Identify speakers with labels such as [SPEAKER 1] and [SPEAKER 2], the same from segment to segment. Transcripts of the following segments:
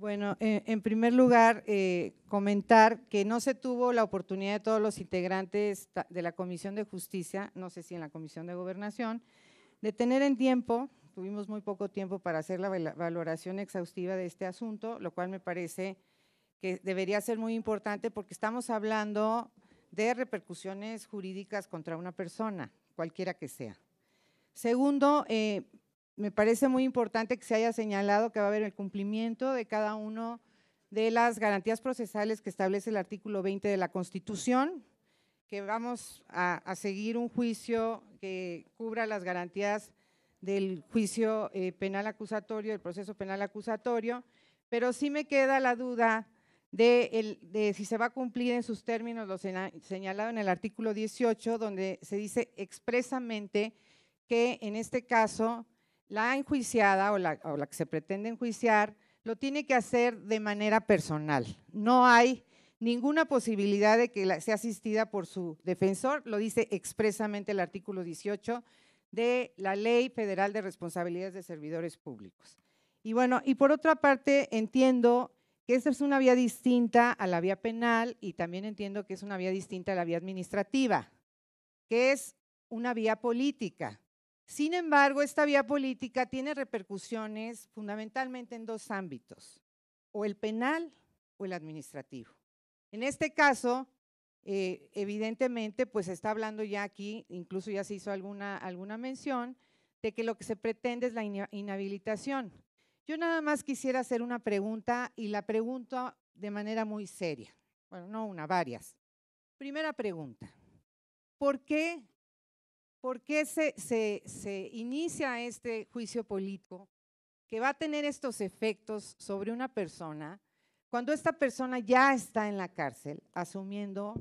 [SPEAKER 1] Bueno, eh, en primer lugar, eh, comentar que no se tuvo la oportunidad de todos los integrantes de la Comisión de Justicia, no sé si en la Comisión de Gobernación, de tener en tiempo, tuvimos muy poco tiempo para hacer la valoración exhaustiva de este asunto, lo cual me parece que debería ser muy importante porque estamos hablando de repercusiones jurídicas contra una persona, cualquiera que sea. Segundo, eh, me parece muy importante que se haya señalado que va a haber el cumplimiento de cada uno de las garantías procesales que establece el artículo 20 de la Constitución, que vamos a, seguir un juicio que cubra las garantías del juicio eh, penal acusatorio, del proceso penal acusatorio, pero sí me queda la duda de, de si se va a cumplir en sus términos lo señalado en el artículo 18, donde se dice expresamente que en este caso la enjuiciada o la, que se pretende enjuiciar lo tiene que hacer de manera personal. No hay ninguna posibilidad de que sea asistida por su defensor, lo dice expresamente el artículo 18 de la Ley Federal de Responsabilidades de Servidores Públicos. Y bueno, y por otra parte, entiendo que esta es una vía distinta a la vía penal y también entiendo que es una vía distinta a la vía administrativa, que es una vía política. Sin embargo, esta vía política tiene repercusiones fundamentalmente en dos ámbitos, o el penal o el administrativo. En este caso, eh, evidentemente, pues está hablando ya aquí, incluso ya se hizo alguna, alguna mención, de que lo que se pretende es la inhabilitación. Yo nada más quisiera hacer una pregunta y la pregunto de manera muy seria. Bueno, no una, varias. Primera pregunta. ¿Por qué por qué se, inicia este juicio político que va a tener estos efectos sobre una persona cuando esta persona ya está en la cárcel, asumiendo,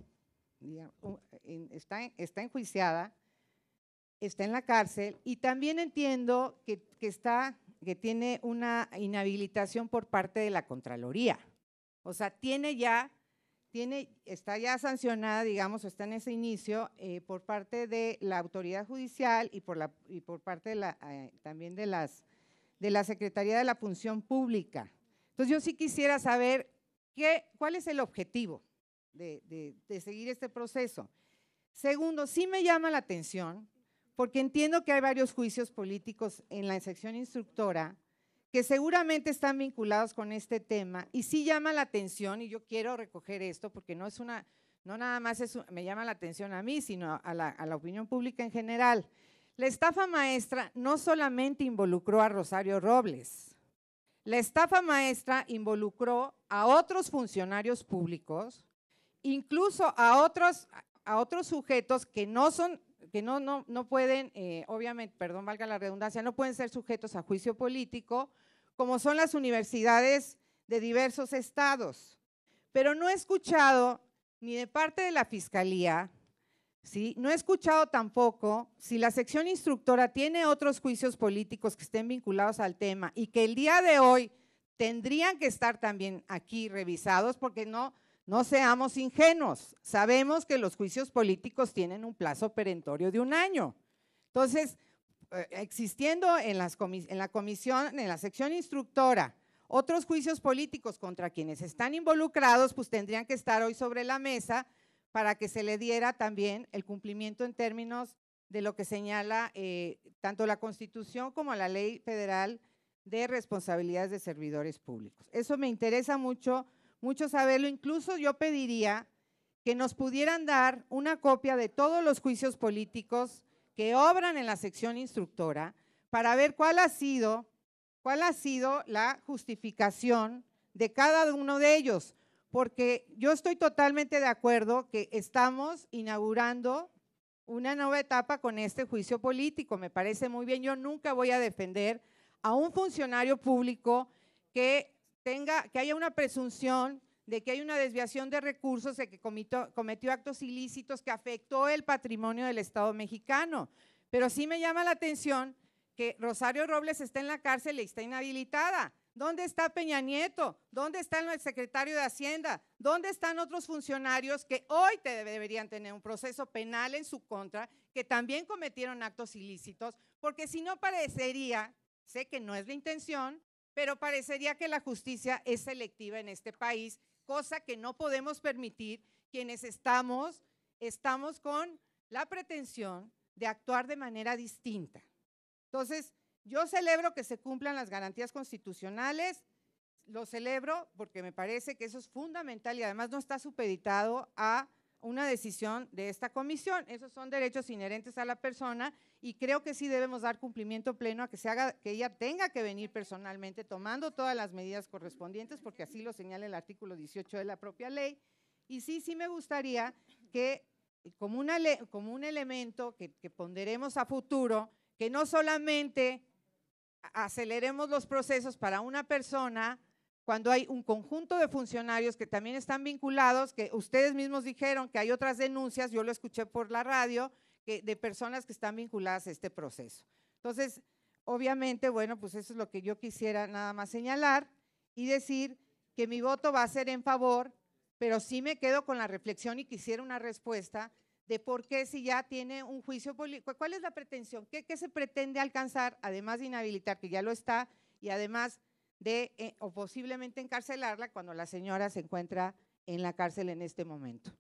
[SPEAKER 1] está, enjuiciada, está en la cárcel y también entiendo que, que, está, que tiene una inhabilitación por parte de la Contraloría. O sea, tiene ya tiene, está ya sancionada, digamos, está en ese inicio eh, por parte de la autoridad judicial y por, parte eh, también de, las, de la Secretaría de la Función Pública. Entonces yo sí quisiera saber qué, cuál es el objetivo de, de seguir este proceso. Segundo, sí me llama la atención, porque entiendo que hay varios juicios políticos en la sección instructora, que seguramente están vinculados con este tema y sí llama la atención, y yo quiero recoger esto porque no es una, no nada más me llama la atención a mí, sino a la, opinión pública en general. La estafa maestra no solamente involucró a Rosario Robles, la estafa maestra involucró a otros funcionarios públicos, incluso a otros, a otros sujetos que no son que no, no, no pueden, eh, obviamente, perdón, valga la redundancia, no pueden ser sujetos a juicio político, como son las universidades de diversos estados. Pero no he escuchado ni de parte de la Fiscalía, ¿sí? no he escuchado tampoco si la sección instructora tiene otros juicios políticos que estén vinculados al tema y que el día de hoy tendrían que estar también aquí revisados porque no no seamos ingenuos. Sabemos que los juicios políticos tienen un plazo perentorio de un año. Entonces, eh, existiendo en, la comisión, en la sección instructora, otros juicios políticos contra quienes están involucrados, pues tendrían que estar hoy sobre la mesa para que se le diera también el cumplimiento en términos de lo que señala eh, tanto la Constitución como la Ley Federal de Responsabilidades de Servidores Públicos. Eso me interesa mucho mucho saberlo. Incluso yo pediría que nos pudieran dar una copia de todos los juicios políticos que obran en la sección instructora para ver cuál ha sido, cuál ha sido la justificación de cada uno de ellos, porque yo estoy totalmente de acuerdo que estamos inaugurando una nueva etapa con este juicio político. Me parece muy bien, yo nunca voy a defender a un funcionario público que tenga, que haya una presunción de que hay una desviación de recursos, de que cometió actos ilícitos que afectó el patrimonio del Estado mexicano. Pero sí me llama la atención que Rosario Robles está en la cárcel y está inhabilitada. ¿Dónde está Peña Nieto? ¿Dónde está el secretario de Hacienda? ¿Dónde están otros funcionarios que hoy deberían tener un proceso penal en su contra, que también cometieron actos ilícitos? Porque si no parecería, sé que no es la intención, pero parecería que la justicia es selectiva en este país, cosa que no podemos permitir quienes estamos, estamos con la pretensión de actuar de manera distinta. Entonces, yo celebro que se cumplan las garantías constitucionales, lo celebro porque me parece que eso es fundamental y además no está supeditado a una decisión de esta comisión. Esos son derechos inherentes a la persona y creo que sí debemos dar cumplimiento pleno a que se haga que ella tenga que venir personalmente tomando todas las medidas correspondientes porque así lo señala el artículo 18 de la propia ley. Y sí, sí me gustaría que como, una, como un elemento que, que ponderemos a futuro, que no solamente aceleremos los procesos para una persona cuando hay un conjunto de funcionarios que también están vinculados, que ustedes mismos dijeron que hay otras denuncias, yo lo escuché por la radio, de personas que están vinculadas a este proceso. Entonces, obviamente, bueno, pues eso es lo que yo quisiera nada más señalar y decir que mi voto va a ser en favor, pero sí me quedo con la reflexión y quisiera una respuesta de por qué si ya tiene un juicio político, cuál es la pretensión, qué se pretende alcanzar, además de inhabilitar, que ya lo está, y además de, eh, o posiblemente encarcelarla cuando la señora se encuentra en la cárcel en este momento.